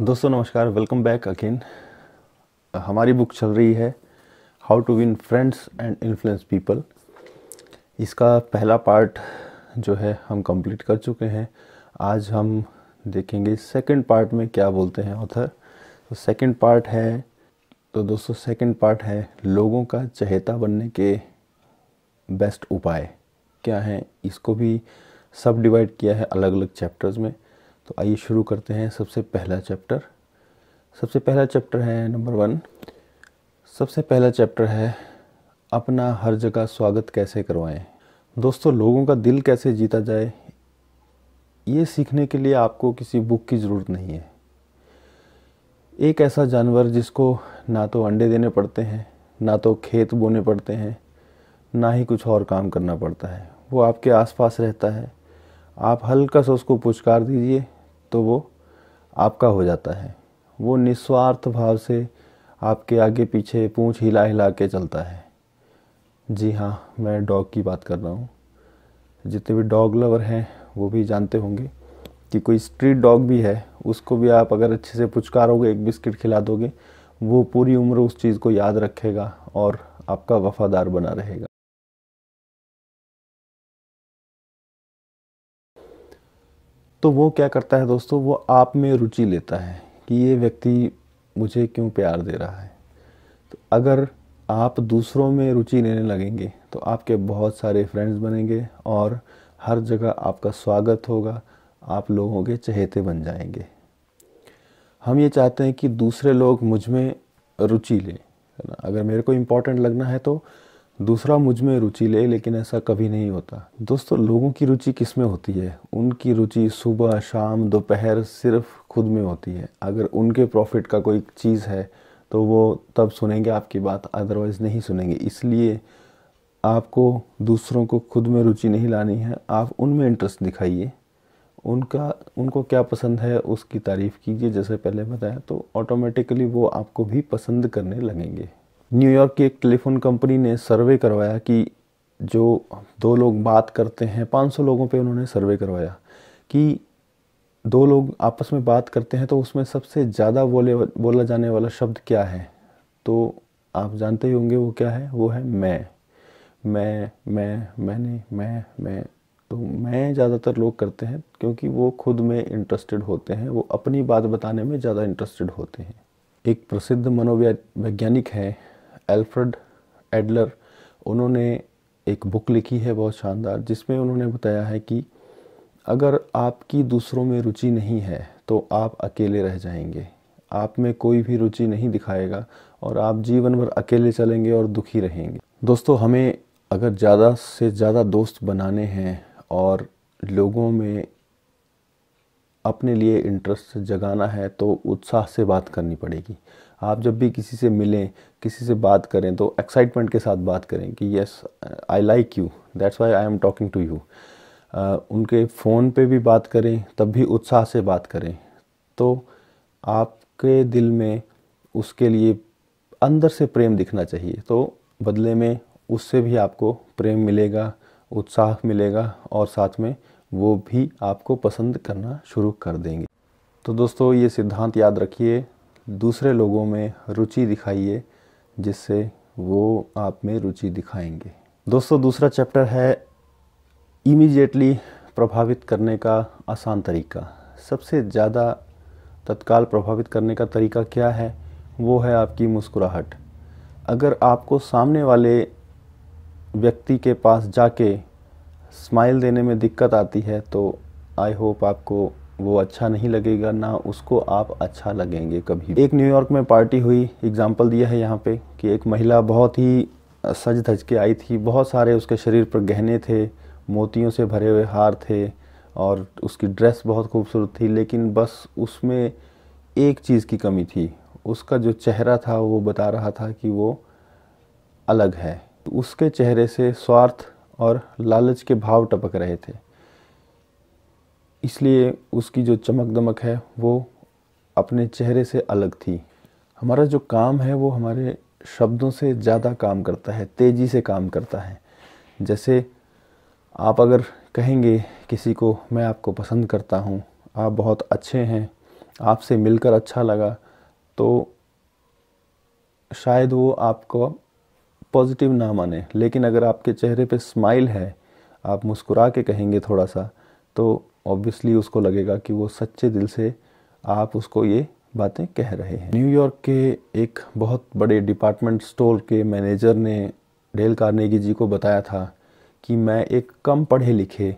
दोस्तों नमस्कार welcome back again हमारी बुक चल रही है how to win friends and influence people इसका पहला पार्ट जो है हम कंप्लीट कर चुके हैं आज हम देखेंगे सेकंड पार्ट में क्या बोलते हैं ऑथर तो सेकंड पार्ट है तो दोस्तों सेकंड पार्ट है लोगों का चहेता बनने के बेस्ट उपाय क्या हैं इसको भी सब डिवाइड किया है अलग अलग चैप्टर्स में तो आइए शुरू करते हैं सबसे पहला चैप्टर सबसे पहला चैप्टर है नंबर वन सबसे पहला चैप्टर है अपना हर जगह स्वागत कैसे करवाएं दोस्तों लोगों का दिल कैसे जीता जाए ये सीखने के लिए आपको किसी बुक की ज़रूरत नहीं है एक ऐसा जानवर जिसको ना तो अंडे देने पड़ते हैं ना तो खेत बोने पड़ते हैं ना ही कुछ और काम करना पड़ता है वो आपके आसपास रहता है आप हल्का सा उसको पुचकार दीजिए तो वो आपका हो जाता है वो निस्वार्थ भाव से आपके आगे पीछे पूँछ हिला हिला के चलता है जी हाँ मैं डॉग की बात कर रहा हूँ जितने भी डॉग लवर हैं वो भी जानते होंगे कि कोई स्ट्रीट डॉग भी है उसको भी आप अगर अच्छे से पुचकारोगे एक बिस्किट खिला दोगे वो पूरी उम्र उस चीज़ को याद रखेगा और आपका वफादार बना रहेगा तो वो क्या करता है दोस्तों वो आप में रुचि लेता है कि ये व्यक्ति मुझे क्यों प्यार दे रहा है तो अगर आप दूसरों में रुचि लेने लगेंगे तो आपके बहुत सारे फ्रेंड्स बनेंगे और हर जगह आपका स्वागत होगा आप लोगों के चहेते बन जाएंगे हम ये चाहते हैं कि दूसरे लोग मुझ में रुचि लें अगर मेरे को इम्पोर्टेंट लगना है तो दूसरा मुझ में रुचि ले लेकिन ऐसा कभी नहीं होता दोस्तों लोगों की रुचि किस में होती है उनकी रुचि सुबह शाम दोपहर सिर्फ खुद में होती है अगर उनके प्रॉफिट का कोई चीज़ है तो वो तब सुनेंगे आपकी बात अदरवाइज़ नहीं सुनेंगे इसलिए आपको दूसरों को खुद में रुचि नहीं लानी है आप उनमें इंटरेस्ट दिखाइए उनका उनको क्या पसंद है उसकी तारीफ़ कीजिए जैसे पहले बताया तो ऑटोमेटिकली वो आपको भी पसंद करने लगेंगे न्यूयॉर्क की एक टेलीफोन कंपनी ने सर्वे करवाया कि जो दो लोग बात करते हैं 500 लोगों पे उन्होंने सर्वे करवाया कि दो लोग आपस में बात करते हैं तो उसमें सबसे ज़्यादा बोले बोला जाने वाला शब्द क्या है तो आप जानते ही होंगे वो क्या है वो है मैं मैं मैं मैंने मैं मैं तो मैं ज़्यादातर लोग करते हैं क्योंकि वो खुद में इंटरेस्टेड होते हैं वो अपनी बात बताने में ज़्यादा इंटरेस्टेड होते हैं एक प्रसिद्ध मनोवैज्ञानिक है एल्फ्रेड एडलर उन्होंने एक बुक लिखी है बहुत शानदार जिसमें उन्होंने बताया है कि अगर आपकी दूसरों में रुचि नहीं है तो आप अकेले रह जाएंगे आप में कोई भी रुचि नहीं दिखाएगा और आप जीवन भर अकेले चलेंगे और दुखी रहेंगे दोस्तों हमें अगर ज़्यादा से ज़्यादा दोस्त बनाने हैं और लोगों में अपने लिए इंटरेस्ट जगाना है तो उत्साह से बात करनी पड़ेगी आप जब भी किसी से मिलें किसी से बात करें तो एक्साइटमेंट के साथ बात करें कि yes I like you that's why I'm talking to you उनके फ़ोन पे भी बात करें तब भी उत्साह से बात करें तो आपके दिल में उसके लिए अंदर से प्रेम दिखना चाहिए तो बदले में उससे भी आपको प्रेम मिलेगा उत्साह मिलेगा और साथ में वो भी आपको पसंद करना शुरू कर देंगे तो दोस्तों ये सिद्धांत याद रखिए दूसरे लोगों में रुचि दिखाइए जिससे वो आप में रुचि दिखाएंगे दोस्तों दूसरा चैप्टर है इमीजिएटली प्रभावित करने का आसान तरीका सबसे ज़्यादा तत्काल प्रभावित करने का तरीका क्या है वो है आपकी मुस्कुराहट अगर आपको सामने वाले व्यक्ति के पास जाके स्माइल देने में दिक्कत आती है तो आई होप आपको वो अच्छा नहीं लगेगा ना उसको आप अच्छा लगेंगे कभी एक न्यूयॉर्क में पार्टी हुई एग्जाम्पल दिया है यहाँ पे कि एक महिला बहुत ही सज धज के आई थी बहुत सारे उसके शरीर पर गहने थे मोतियों से भरे हुए हार थे और उसकी ड्रेस बहुत खूबसूरत थी लेकिन बस उसमें एक चीज़ की कमी थी उसका जो चेहरा था वो बता रहा था कि वो अलग है उसके चेहरे से स्वार्थ और लालच के भाव टपक रहे थे इसलिए उसकी जो चमक दमक है वो अपने चेहरे से अलग थी हमारा जो काम है वो हमारे शब्दों से ज़्यादा काम करता है तेज़ी से काम करता है जैसे आप अगर कहेंगे किसी को मैं आपको पसंद करता हूँ आप बहुत अच्छे हैं आपसे मिलकर अच्छा लगा तो शायद वो आपको पॉजिटिव ना माने लेकिन अगर आपके चेहरे पे स्माइल है आप मुस्कुरा के कहेंगे थोड़ा सा तो ऑब्वियसली उसको लगेगा कि वो सच्चे दिल से आप उसको ये बातें कह रहे हैं न्यूयॉर्क के एक बहुत बड़े डिपार्टमेंट स्टोर के मैनेजर ने डेल कार्नेगी जी को बताया था कि मैं एक कम पढ़े लिखे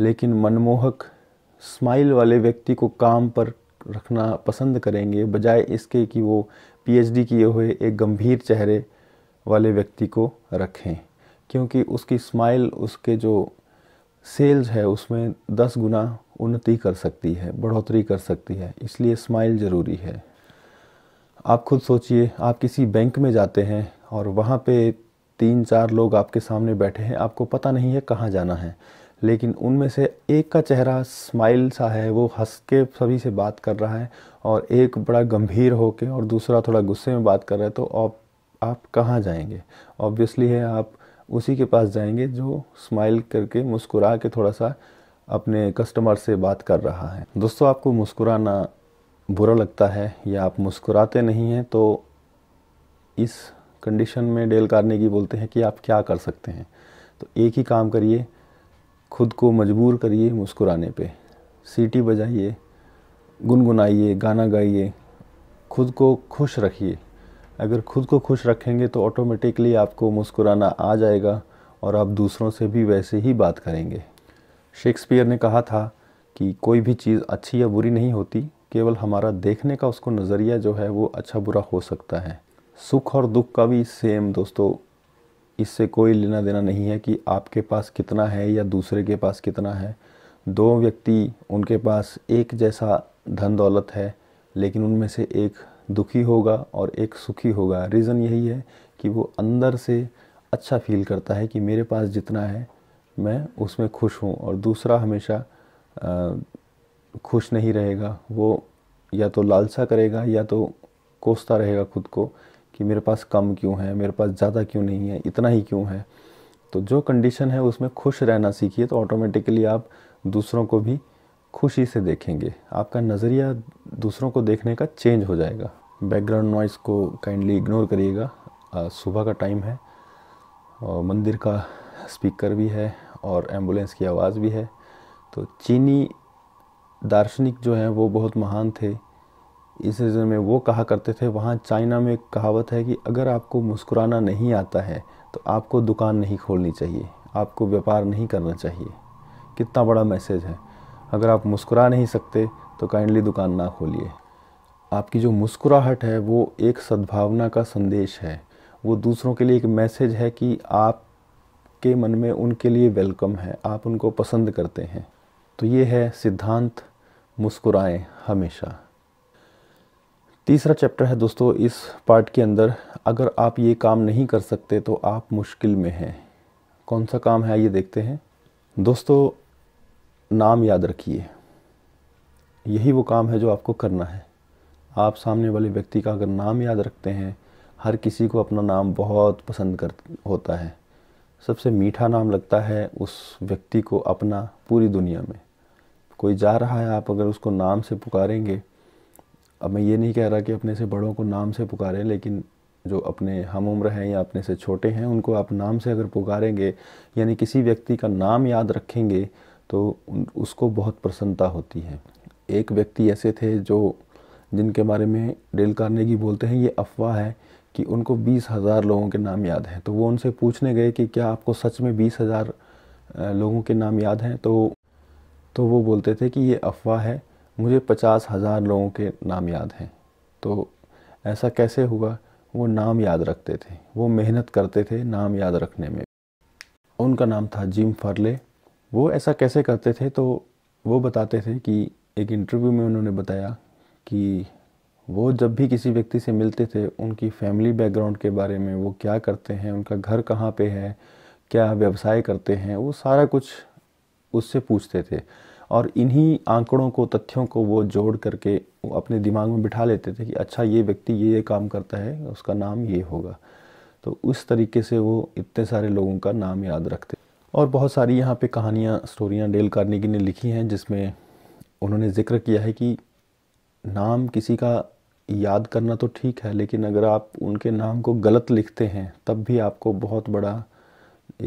लेकिन मनमोहक स्माइल वाले व्यक्ति को काम पर रखना पसंद करेंगे बजाय इसके कि वो पीएचडी किए हुए एक गंभीर चेहरे वाले व्यक्ति को रखें क्योंकि उसकी स्माइल उसके जो सेल्स है उसमें दस गुना उन्नति कर सकती है बढ़ोतरी कर सकती है इसलिए स्माइल ज़रूरी है आप खुद सोचिए आप किसी बैंक में जाते हैं और वहाँ पे तीन चार लोग आपके सामने बैठे हैं आपको पता नहीं है कहाँ जाना है लेकिन उनमें से एक का चेहरा स्माइल सा है वो हंस के सभी से बात कर रहा है और एक बड़ा गंभीर होके और दूसरा थोड़ा गुस्से में बात कर रहा है तो आप आप कहाँ जाएंगे ऑब्वियसली है आप उसी के पास जाएंगे जो स्माइल करके मुस्कुरा के थोड़ा सा अपने कस्टमर से बात कर रहा है दोस्तों आपको मुस्कुराना बुरा लगता है या आप मुस्कुराते नहीं हैं तो इस कंडीशन में डेल की बोलते हैं कि आप क्या कर सकते हैं तो एक ही काम करिए खुद को मजबूर करिए मुस्कुराने पे सीटी बजाइए गुनगुनाइए गाना गाइए खुद को खुश रखिए अगर खुद को खुश रखेंगे तो ऑटोमेटिकली आपको मुस्कुराना आ जाएगा और आप दूसरों से भी वैसे ही बात करेंगे शेक्सपियर ने कहा था कि कोई भी चीज़ अच्छी या बुरी नहीं होती केवल हमारा देखने का उसको नज़रिया जो है वो अच्छा बुरा हो सकता है सुख और दुख का भी सेम दोस्तों इससे कोई लेना देना नहीं है कि आपके पास कितना है या दूसरे के पास कितना है दो व्यक्ति उनके पास एक जैसा धन दौलत है लेकिन उनमें से एक दुखी होगा और एक सुखी होगा रीज़न यही है कि वो अंदर से अच्छा फील करता है कि मेरे पास जितना है मैं उसमें खुश हूँ और दूसरा हमेशा खुश नहीं रहेगा वो या तो लालसा करेगा या तो कोसता रहेगा खुद को कि मेरे पास कम क्यों है मेरे पास ज़्यादा क्यों नहीं है इतना ही क्यों है तो जो कंडीशन है उसमें खुश रहना सीखिए तो ऑटोमेटिकली आप दूसरों को भी खुशी से देखेंगे आपका नज़रिया दूसरों को देखने का चेंज हो जाएगा बैकग्राउंड नॉइस को काइंडली इग्नोर करिएगा सुबह का टाइम है और मंदिर का स्पीकर भी है और एम्बुलेंस की आवाज़ भी है तो चीनी दार्शनिक जो हैं वो बहुत महान थे इस रीज़न में वो कहा करते थे वहाँ चाइना में एक कहावत है कि अगर आपको मुस्कुराना नहीं आता है तो आपको दुकान नहीं खोलनी चाहिए आपको व्यापार नहीं करना चाहिए कितना बड़ा मैसेज है अगर आप मुस्कुरा नहीं सकते तो काइंडली दुकान ना खोलिए आपकी जो मुस्कुराहट है वो एक सद्भावना का संदेश है वो दूसरों के लिए एक मैसेज है कि आपके मन में उनके लिए वेलकम है आप उनको पसंद करते हैं तो ये है सिद्धांत मुस्कुराएं हमेशा तीसरा चैप्टर है दोस्तों इस पार्ट के अंदर अगर आप ये काम नहीं कर सकते तो आप मुश्किल में हैं कौन सा काम है ये देखते हैं दोस्तों नाम याद रखिए यही वो काम है जो आपको करना है आप सामने वाले व्यक्ति का अगर नाम याद रखते हैं हर किसी को अपना नाम बहुत पसंद कर होता है सबसे मीठा नाम लगता है उस व्यक्ति को अपना पूरी दुनिया में कोई जा रहा है आप अगर उसको नाम से पुकारेंगे अब मैं ये नहीं कह रहा कि अपने से बड़ों को नाम से पुकारें लेकिन जो अपने हम उम्र हैं या अपने से छोटे हैं उनको आप नाम से अगर पुकारेंगे यानी किसी व्यक्ति का नाम याद रखेंगे तो उसको बहुत प्रसन्नता होती है एक व्यक्ति ऐसे थे जो जिनके बारे में डेल कार्नेगी बोलते हैं ये अफवाह है कि उनको बीस हज़ार लोगों के नाम याद हैं तो वो उनसे पूछने गए कि क्या आपको सच में बीस हज़ार लोगों के नाम याद हैं तो तो वो बोलते थे कि ये अफवाह है मुझे पचास हज़ार लोगों के नाम याद हैं तो ऐसा कैसे हुआ वो नाम याद रखते थे वो मेहनत करते थे नाम याद रखने में उनका नाम था जिम फरले वो ऐसा कैसे करते थे तो वो बताते थे कि एक इंटरव्यू में उन्होंने बताया कि वो जब भी किसी व्यक्ति से मिलते थे उनकी फैमिली बैकग्राउंड के बारे में वो क्या करते हैं उनका घर कहाँ पे है क्या व्यवसाय करते हैं वो सारा कुछ उससे पूछते थे और इन्हीं आंकड़ों को तथ्यों को वो जोड़ करके वो अपने दिमाग में बिठा लेते थे कि अच्छा ये व्यक्ति ये ये काम करता है उसका नाम ये होगा तो उस तरीके से वो इतने सारे लोगों का नाम याद रखते और बहुत सारी यहाँ पे कहानियाँ स्टोरियाँ डेल कार्नेगी ने लिखी हैं जिसमें उन्होंने ज़िक्र किया है कि नाम किसी का याद करना तो ठीक है लेकिन अगर आप उनके नाम को गलत लिखते हैं तब भी आपको बहुत बड़ा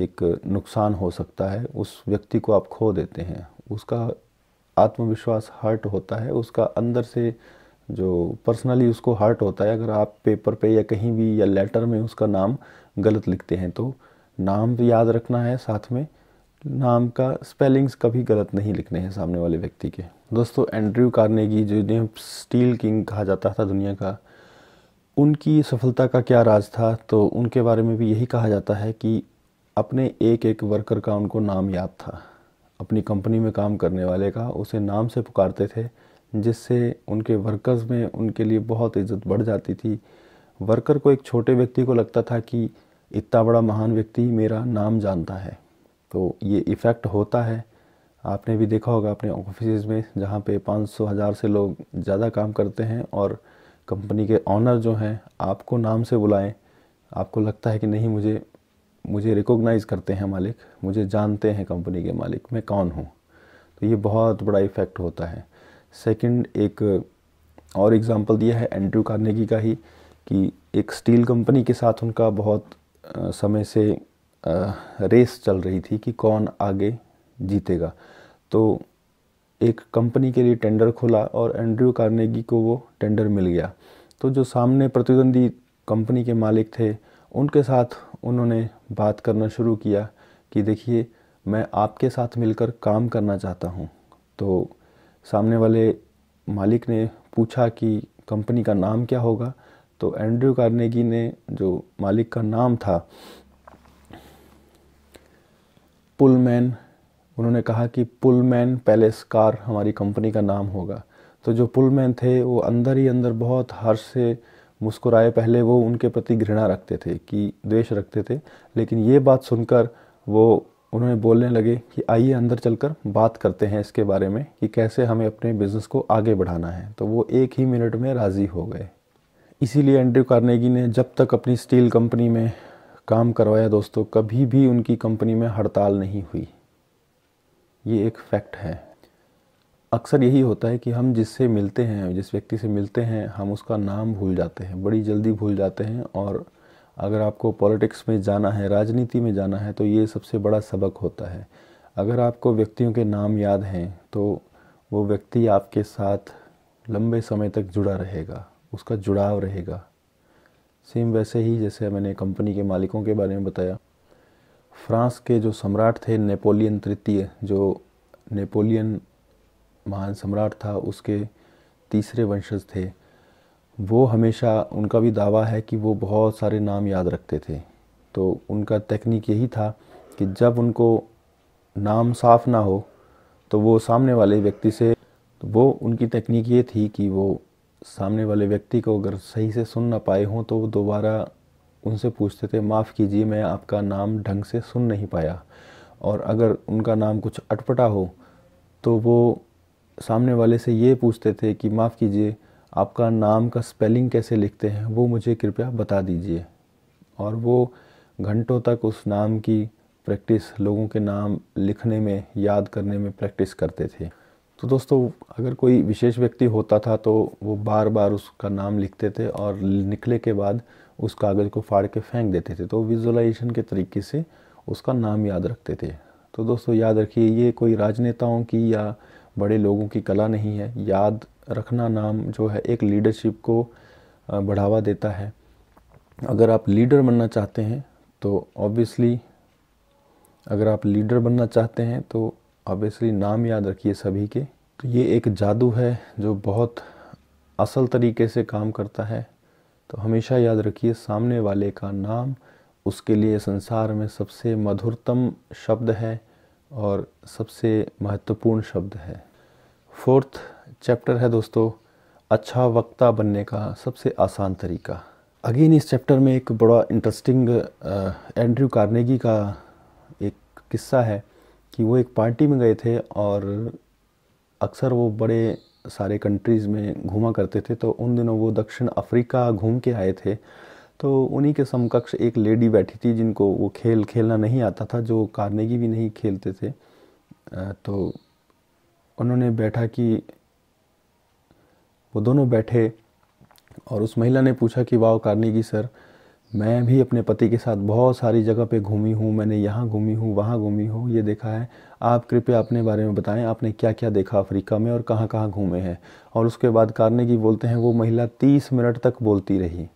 एक नुकसान हो सकता है उस व्यक्ति को आप खो देते हैं उसका आत्मविश्वास हर्ट होता है उसका अंदर से जो पर्सनली उसको हर्ट होता है अगर आप पेपर पे या कहीं भी या लेटर में उसका नाम गलत लिखते हैं तो नाम भी याद रखना है साथ में नाम का स्पेलिंग्स कभी गलत नहीं लिखने हैं सामने वाले व्यक्ति के दोस्तों एंड्रयू कार्नेगी जिन्हें स्टील किंग कहा जाता था दुनिया का उनकी सफलता का क्या राज था तो उनके बारे में भी यही कहा जाता है कि अपने एक एक वर्कर का उनको नाम याद था अपनी कंपनी में काम करने वाले का उसे नाम से पुकारते थे जिससे उनके वर्कर्स में उनके लिए बहुत इज्जत बढ़ जाती थी वर्कर को एक छोटे व्यक्ति को लगता था कि इतना बड़ा महान व्यक्ति मेरा नाम जानता है तो ये इफ़ेक्ट होता है आपने भी देखा होगा अपने ऑफिस में जहाँ पे 500 हज़ार से लोग ज़्यादा काम करते हैं और कंपनी के ऑनर जो हैं आपको नाम से बुलाएं आपको लगता है कि नहीं मुझे मुझे रिकॉग्नाइज़ करते हैं मालिक मुझे जानते हैं कंपनी के मालिक मैं कौन हूँ तो ये बहुत बड़ा इफ़ेक्ट होता है सेकंड एक और एग्ज़ाम्पल दिया है एंड्रू कार्नेगी का ही कि एक स्टील कंपनी के साथ उनका बहुत समय से रेस चल रही थी कि कौन आगे जीतेगा तो एक कंपनी के लिए टेंडर खोला और एंड्रयू कार्नेगी को वो टेंडर मिल गया तो जो सामने प्रतिद्वंदी कंपनी के मालिक थे उनके साथ उन्होंने बात करना शुरू किया कि देखिए मैं आपके साथ मिलकर काम करना चाहता हूँ तो सामने वाले मालिक ने पूछा कि कंपनी का नाम क्या होगा तो एंड्रयू कार्नेगी ने जो मालिक का नाम था पुलमैन उन्होंने कहा कि पुलमैन पैलेस कार हमारी कंपनी का नाम होगा तो जो पुलमैन थे वो अंदर ही अंदर बहुत हर्ष से मुस्कुराए पहले वो उनके प्रति घृणा रखते थे कि द्वेष रखते थे लेकिन ये बात सुनकर वो उन्होंने बोलने लगे कि आइए अंदर चलकर बात करते हैं इसके बारे में कि कैसे हमें अपने बिज़नेस को आगे बढ़ाना है तो वो एक ही मिनट में राज़ी हो गए इसीलिए एंड्रयू कार्नेगी ने जब तक अपनी स्टील कंपनी में काम करवाया दोस्तों कभी भी उनकी कंपनी में हड़ताल नहीं हुई ये एक फैक्ट है अक्सर यही होता है कि हम जिससे मिलते हैं जिस व्यक्ति से मिलते हैं हम उसका नाम भूल जाते हैं बड़ी जल्दी भूल जाते हैं और अगर आपको पॉलिटिक्स में जाना है राजनीति में जाना है तो ये सबसे बड़ा सबक होता है अगर आपको व्यक्तियों के नाम याद हैं तो वो व्यक्ति आपके साथ लंबे समय तक जुड़ा रहेगा उसका जुड़ाव रहेगा सेम वैसे ही जैसे मैंने कंपनी के मालिकों के बारे में बताया फ्रांस के जो सम्राट थे नेपोलियन तृतीय जो नेपोलियन महान सम्राट था उसके तीसरे वंशज थे वो हमेशा उनका भी दावा है कि वो बहुत सारे नाम याद रखते थे तो उनका तकनीक यही था कि जब उनको नाम साफ ना हो तो वो सामने वाले व्यक्ति से तो वो उनकी तकनीक ये थी कि वो सामने वाले व्यक्ति को अगर सही से सुन ना पाए हों तो वो दोबारा उनसे पूछते थे माफ़ कीजिए मैं आपका नाम ढंग से सुन नहीं पाया और अगर उनका नाम कुछ अटपटा हो तो वो सामने वाले से ये पूछते थे कि माफ़ कीजिए आपका नाम का स्पेलिंग कैसे लिखते हैं वो मुझे कृपया बता दीजिए और वो घंटों तक उस नाम की प्रैक्टिस लोगों के नाम लिखने में याद करने में प्रैक्टिस करते थे तो दोस्तों अगर कोई विशेष व्यक्ति होता था तो वो बार बार उसका नाम लिखते थे और निकले के बाद उस कागज़ को फाड़ के फेंक देते थे तो विजुअलाइजेशन के तरीके से उसका नाम याद रखते थे तो दोस्तों याद रखिए ये कोई राजनेताओं की या बड़े लोगों की कला नहीं है याद रखना नाम जो है एक लीडरशिप को बढ़ावा देता है अगर आप लीडर बनना चाहते हैं तो ऑब्वियसली अगर आप लीडर बनना चाहते हैं तो ऑब्वियसली नाम याद रखिए सभी के तो ये एक जादू है जो बहुत असल तरीके से काम करता है तो हमेशा याद रखिए सामने वाले का नाम उसके लिए संसार में सबसे मधुरतम शब्द है और सबसे महत्वपूर्ण शब्द है फोर्थ चैप्टर है दोस्तों अच्छा वक्ता बनने का सबसे आसान तरीका अगेन इस चैप्टर में एक बड़ा इंटरेस्टिंग एंड्रयू कार्नेगी का एक किस्सा है कि वो एक पार्टी में गए थे और अक्सर वो बड़े सारे कंट्रीज़ में घूमा करते थे तो उन दिनों वो दक्षिण अफ्रीका घूम के आए थे तो उन्हीं के समकक्ष एक लेडी बैठी थी जिनको वो खेल खेलना नहीं आता था जो कारनेगी भी नहीं खेलते थे तो उन्होंने बैठा कि वो दोनों बैठे और उस महिला ने पूछा कि वाह कारनेगी सर मैं भी अपने पति के साथ बहुत सारी जगह पे घूमी हूँ मैंने यहाँ घूमी हूँ वहाँ घूमी हूँ ये देखा है आप कृपया अपने बारे में बताएं आपने क्या क्या देखा अफ्रीका में और कहाँ कहाँ घूमे हैं और उसके बाद कारने की बोलते हैं वो महिला तीस मिनट तक बोलती रही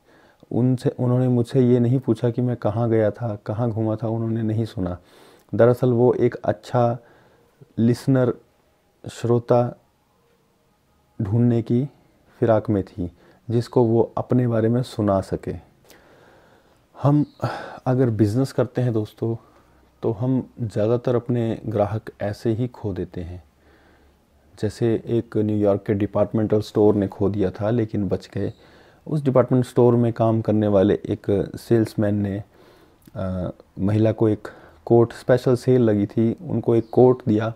उनसे उन्होंने मुझसे ये नहीं पूछा कि मैं कहाँ गया था कहाँ घूमा था उन्होंने नहीं सुना दरअसल वो एक अच्छा लिसनर श्रोता ढूंढने की फिराक में थी जिसको वो अपने बारे में सुना सके हम अगर बिज़नेस करते हैं दोस्तों तो हम ज़्यादातर अपने ग्राहक ऐसे ही खो देते हैं जैसे एक न्यूयॉर्क के डिपार्टमेंटल स्टोर ने खो दिया था लेकिन बच गए उस डिपार्टमेंट स्टोर में काम करने वाले एक सेल्समैन ने आ, महिला को एक कोट स्पेशल सेल लगी थी उनको एक कोट दिया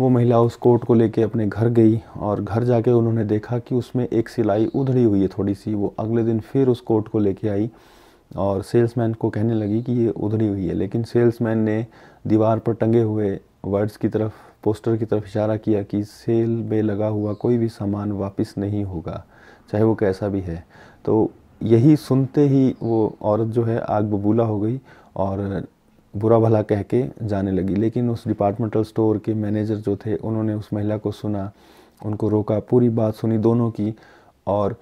वो महिला उस कोट को लेके अपने घर गई और घर जाके उन्होंने देखा कि उसमें एक सिलाई उधड़ी हुई है थोड़ी सी वो अगले दिन फिर उस कोट को लेके आई और सेल्समैन को कहने लगी कि ये उधड़ी हुई है लेकिन सेल्समैन ने दीवार पर टंगे हुए वर्ड्स की तरफ पोस्टर की तरफ इशारा किया कि सेल में लगा हुआ कोई भी सामान वापस नहीं होगा चाहे वो कैसा भी है तो यही सुनते ही वो औरत जो है आग बबूला हो गई और बुरा भला कह के जाने लगी लेकिन उस डिपार्टमेंटल स्टोर के मैनेजर जो थे उन्होंने उस महिला को सुना उनको रोका पूरी बात सुनी दोनों की और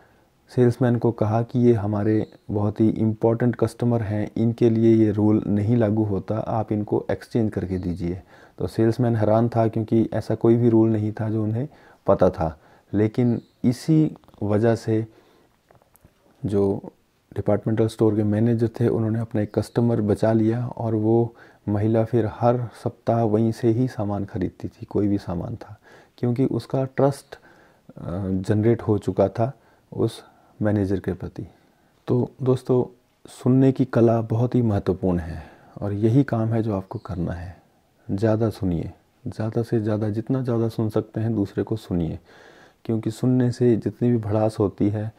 सेल्समैन को कहा कि ये हमारे बहुत ही इम्पॉर्टेंट कस्टमर हैं इनके लिए ये रूल नहीं लागू होता आप इनको एक्सचेंज करके दीजिए तो सेल्समैन हैरान था क्योंकि ऐसा कोई भी रूल नहीं था जो उन्हें पता था लेकिन इसी वजह से जो डिपार्टमेंटल स्टोर के मैनेजर थे उन्होंने अपना एक कस्टमर बचा लिया और वो महिला फिर हर सप्ताह वहीं से ही सामान खरीदती थी कोई भी सामान था क्योंकि उसका ट्रस्ट जनरेट हो चुका था उस मैनेजर के प्रति तो दोस्तों सुनने की कला बहुत ही महत्वपूर्ण है और यही काम है जो आपको करना है ज़्यादा सुनिए ज़्यादा से ज़्यादा जितना ज़्यादा सुन सकते हैं दूसरे को सुनिए क्योंकि सुनने से जितनी भी भड़ास होती है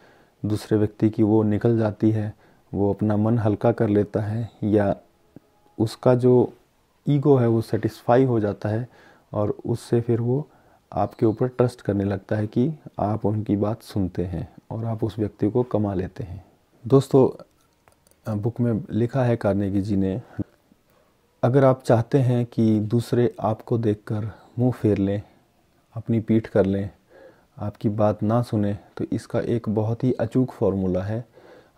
दूसरे व्यक्ति की वो निकल जाती है वो अपना मन हल्का कर लेता है या उसका जो ईगो है वो सेटिस्फाई हो जाता है और उससे फिर वो आपके ऊपर ट्रस्ट करने लगता है कि आप उनकी बात सुनते हैं और आप उस व्यक्ति को कमा लेते हैं दोस्तों बुक में लिखा है कार्नेगी जी ने अगर आप चाहते हैं कि दूसरे आपको देखकर मुंह फेर लें अपनी पीठ कर लें आपकी बात ना सुने तो इसका एक बहुत ही अचूक फॉर्मूला है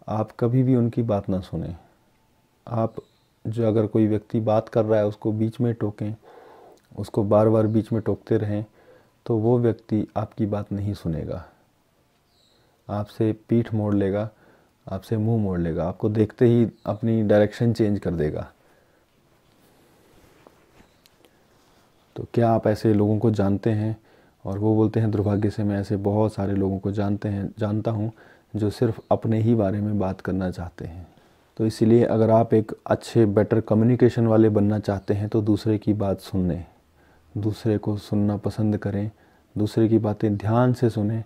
आप कभी भी उनकी बात ना सुने आप जो अगर कोई व्यक्ति बात कर रहा है उसको बीच में टोकें उसको बार बार बीच में टोकते रहें तो वो व्यक्ति आपकी बात नहीं सुनेगा आपसे पीठ मोड़ लेगा आपसे मुंह मोड़ लेगा आपको देखते ही अपनी डायरेक्शन चेंज कर देगा तो क्या आप ऐसे लोगों को जानते हैं और वो बोलते हैं दुर्भाग्य से मैं ऐसे बहुत सारे लोगों को जानते हैं जानता हूँ जो सिर्फ अपने ही बारे में बात करना चाहते हैं तो इसलिए अगर आप एक अच्छे बेटर कम्युनिकेशन वाले बनना चाहते हैं तो दूसरे की बात सुनने दूसरे को सुनना पसंद करें दूसरे की बातें ध्यान से सुने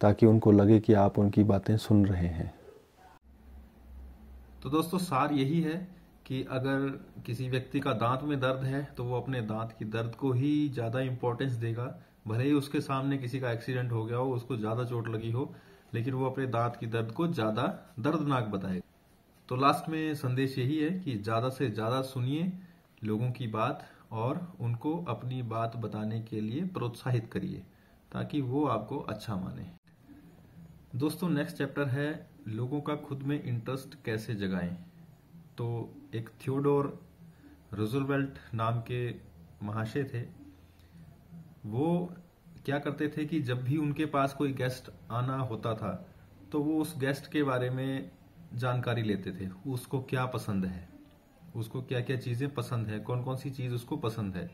ताकि उनको लगे कि आप उनकी बातें सुन रहे हैं तो दोस्तों सार यही है कि अगर किसी व्यक्ति का दांत में दर्द है तो वो अपने दांत की दर्द को ही ज़्यादा इंपॉर्टेंस देगा भले ही उसके सामने किसी का एक्सीडेंट हो गया हो उसको ज़्यादा चोट लगी हो लेकिन वो अपने दांत की दर्द को ज़्यादा दर्दनाक बताएगा तो लास्ट में संदेश यही है कि ज़्यादा से ज़्यादा सुनिए लोगों की बात और उनको अपनी बात बताने के लिए प्रोत्साहित करिए ताकि वो आपको अच्छा माने दोस्तों नेक्स्ट चैप्टर है लोगों का खुद में इंटरेस्ट कैसे जगाएं तो एक थियोडोर रोजरवेल्ट नाम के महाशय थे वो क्या करते थे कि जब भी उनके पास कोई गेस्ट आना होता था तो वो उस गेस्ट के बारे में जानकारी लेते थे उसको क्या पसंद है उसको क्या क्या चीज़ें पसंद है कौन कौन सी चीज़ उसको पसंद है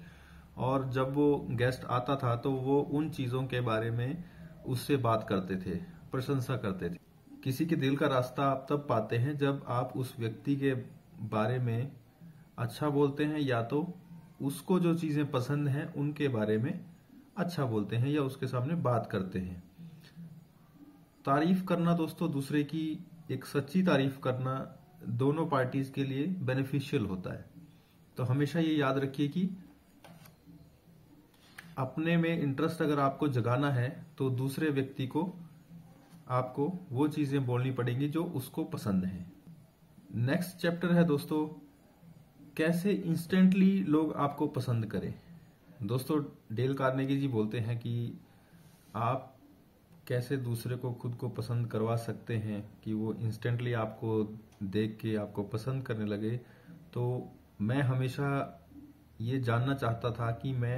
और जब वो गेस्ट आता था तो वो उन चीज़ों के बारे में उससे बात करते थे प्रशंसा करते थे किसी के दिल का रास्ता आप तब पाते हैं जब आप उस व्यक्ति के बारे में अच्छा बोलते हैं या तो उसको जो चीज़ें पसंद हैं उनके बारे में अच्छा बोलते हैं या उसके सामने बात करते हैं तारीफ करना दोस्तों दूसरे की एक सच्ची तारीफ करना दोनों पार्टीज के लिए बेनिफिशियल होता है तो हमेशा ये याद रखिए कि अपने में इंटरेस्ट अगर आपको जगाना है तो दूसरे व्यक्ति को आपको वो चीजें बोलनी पड़ेंगी जो उसको पसंद है नेक्स्ट चैप्टर है दोस्तों कैसे इंस्टेंटली लोग आपको पसंद करें दोस्तों डेल कार्नेगी जी बोलते हैं कि आप कैसे दूसरे को खुद को पसंद करवा सकते हैं कि वो इंस्टेंटली आपको देख के आपको पसंद करने लगे तो मैं हमेशा ये जानना चाहता था कि मैं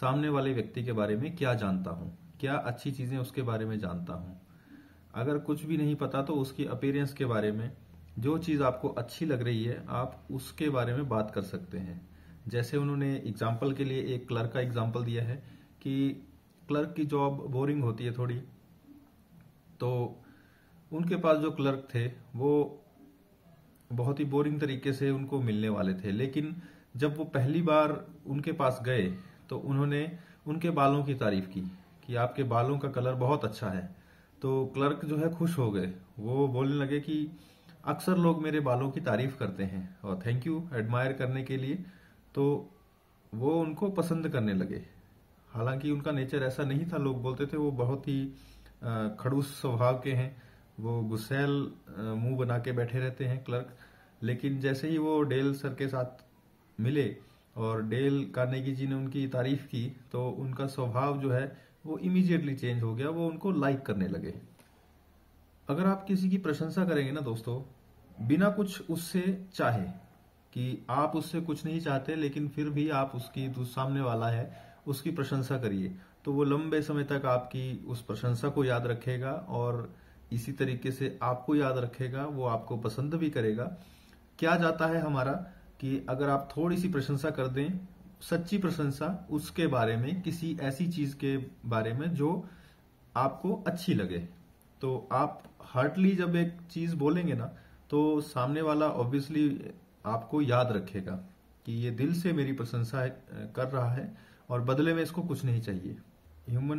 सामने वाले व्यक्ति के बारे में क्या जानता हूँ क्या अच्छी चीज़ें उसके बारे में जानता हूँ अगर कुछ भी नहीं पता तो उसकी अपेरेंस के बारे में जो चीज़ आपको अच्छी लग रही है आप उसके बारे में बात कर सकते हैं जैसे उन्होंने एग्जाम्पल के लिए एक क्लर्क का एग्जाम्पल दिया है कि क्लर्क की जॉब बोरिंग होती है थोड़ी तो उनके पास जो क्लर्क थे वो बहुत ही बोरिंग तरीके से उनको मिलने वाले थे लेकिन जब वो पहली बार उनके पास गए तो उन्होंने उनके बालों की तारीफ की कि आपके बालों का कलर बहुत अच्छा है तो क्लर्क जो है खुश हो गए वो बोलने लगे कि अक्सर लोग मेरे बालों की तारीफ करते हैं और थैंक यू एडमायर करने के लिए तो वो उनको पसंद करने लगे हालांकि उनका नेचर ऐसा नहीं था लोग बोलते थे वो बहुत ही खड़ूस स्वभाव के हैं वो गुस्सेल मुंह बना के बैठे रहते हैं क्लर्क लेकिन जैसे ही वो डेल सर के साथ मिले और डेल कार्नेगी जी ने उनकी तारीफ की तो उनका स्वभाव जो है वो इमीडिएटली चेंज हो गया वो उनको लाइक करने लगे अगर आप किसी की प्रशंसा करेंगे ना दोस्तों बिना कुछ उससे चाहे कि आप उससे कुछ नहीं चाहते लेकिन फिर भी आप उसकी जो सामने वाला है उसकी प्रशंसा करिए तो वो लंबे समय तक आपकी उस प्रशंसा को याद रखेगा और इसी तरीके से आपको याद रखेगा वो आपको पसंद भी करेगा क्या जाता है हमारा कि अगर आप थोड़ी सी प्रशंसा कर दें सच्ची प्रशंसा उसके बारे में किसी ऐसी चीज के बारे में जो आपको अच्छी लगे तो आप हार्डली जब एक चीज बोलेंगे ना तो सामने वाला ऑब्वियसली आपको याद रखेगा कि ये दिल से मेरी प्रशंसा कर रहा है और बदले में इसको कुछ नहीं चाहिए ह्यूमन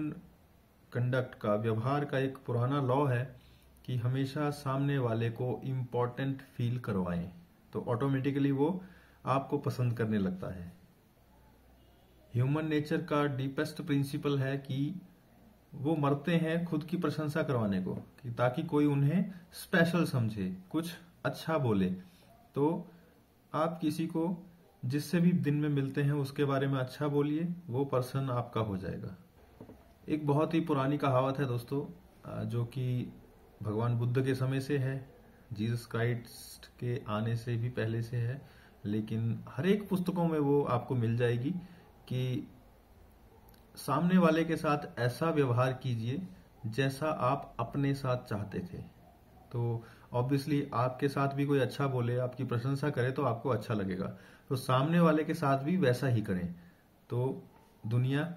कंडक्ट का व्यवहार का एक पुराना लॉ है कि हमेशा सामने वाले को इम्पोर्टेंट फील करवाएं तो ऑटोमेटिकली वो आपको पसंद करने लगता है ह्यूमन नेचर का डीपेस्ट प्रिंसिपल है कि वो मरते हैं खुद की प्रशंसा करवाने को कि ताकि कोई उन्हें स्पेशल समझे कुछ अच्छा बोले तो आप किसी को जिससे भी दिन में मिलते हैं उसके बारे में अच्छा बोलिए वो पर्सन आपका हो जाएगा एक बहुत ही पुरानी कहावत है दोस्तों जो कि भगवान बुद्ध के समय से है जीसस क्राइस्ट के आने से भी पहले से है लेकिन हर एक पुस्तकों में वो आपको मिल जाएगी कि सामने वाले के साथ ऐसा व्यवहार कीजिए जैसा आप अपने साथ चाहते थे तो ऑब्वियसली आपके साथ भी कोई अच्छा बोले आपकी प्रशंसा करे तो आपको अच्छा लगेगा तो सामने वाले के साथ भी वैसा ही करें तो दुनिया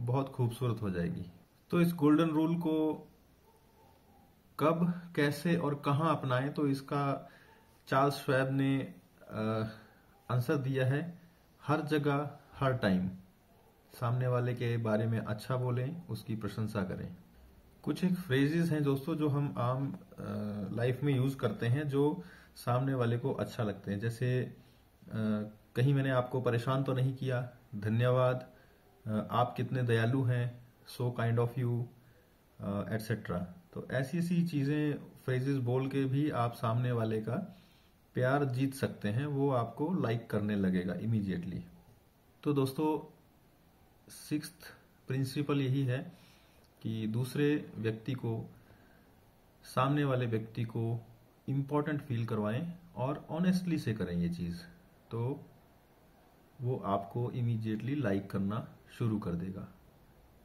बहुत खूबसूरत हो जाएगी तो इस गोल्डन रूल को कब कैसे और कहाँ अपनाएं तो इसका चार्ल्स स्वैब ने आंसर दिया है हर जगह हर टाइम सामने वाले के बारे में अच्छा बोलें उसकी प्रशंसा करें कुछ एक फ्रेजेस हैं दोस्तों जो हम आम लाइफ में यूज करते हैं जो सामने वाले को अच्छा लगते हैं जैसे आ, कहीं मैंने आपको परेशान तो नहीं किया धन्यवाद आप कितने दयालु हैं so kind of you etcetera तो ऐसी ऐसी चीज़ें फ्रेजेस बोल के भी आप सामने वाले का प्यार जीत सकते हैं वो आपको लाइक करने लगेगा इमीडिएटली तो दोस्तों सिक्स प्रिंसिपल यही है कि दूसरे व्यक्ति को सामने वाले व्यक्ति को इम्पॉर्टेंट फील करवाएं और ऑनेस्टली से करें ये चीज़ तो वो आपको इमीडिएटली लाइक करना शुरू कर देगा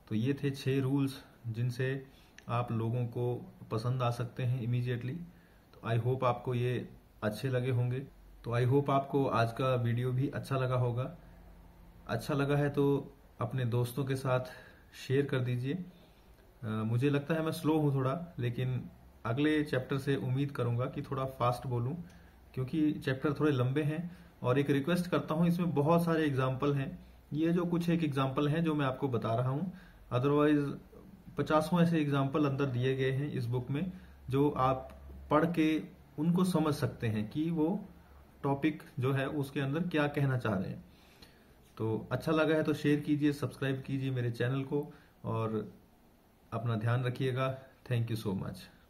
तो ये थे छह रूल्स जिनसे आप लोगों को पसंद आ सकते हैं इमीडिएटली तो आई होप आपको ये अच्छे लगे होंगे तो आई होप आपको आज का वीडियो भी अच्छा लगा होगा अच्छा लगा है तो अपने दोस्तों के साथ शेयर कर दीजिए मुझे लगता है मैं स्लो हूँ थोड़ा लेकिन अगले चैप्टर से उम्मीद करूंगा कि थोड़ा फास्ट बोलूं क्योंकि चैप्टर थोड़े लंबे हैं और एक रिक्वेस्ट करता हूं इसमें बहुत सारे एग्जाम्पल हैं ये जो कुछ एक एग्जाम्पल है जो मैं आपको बता रहा हूँ अदरवाइज पचासों ऐसे एग्जाम्पल अंदर दिए गए हैं इस बुक में जो आप पढ़ के उनको समझ सकते हैं कि वो टॉपिक जो है उसके अंदर क्या कहना चाह रहे हैं तो अच्छा लगा है तो शेयर कीजिए सब्सक्राइब कीजिए मेरे चैनल को और अपना ध्यान रखिएगा थैंक यू सो मच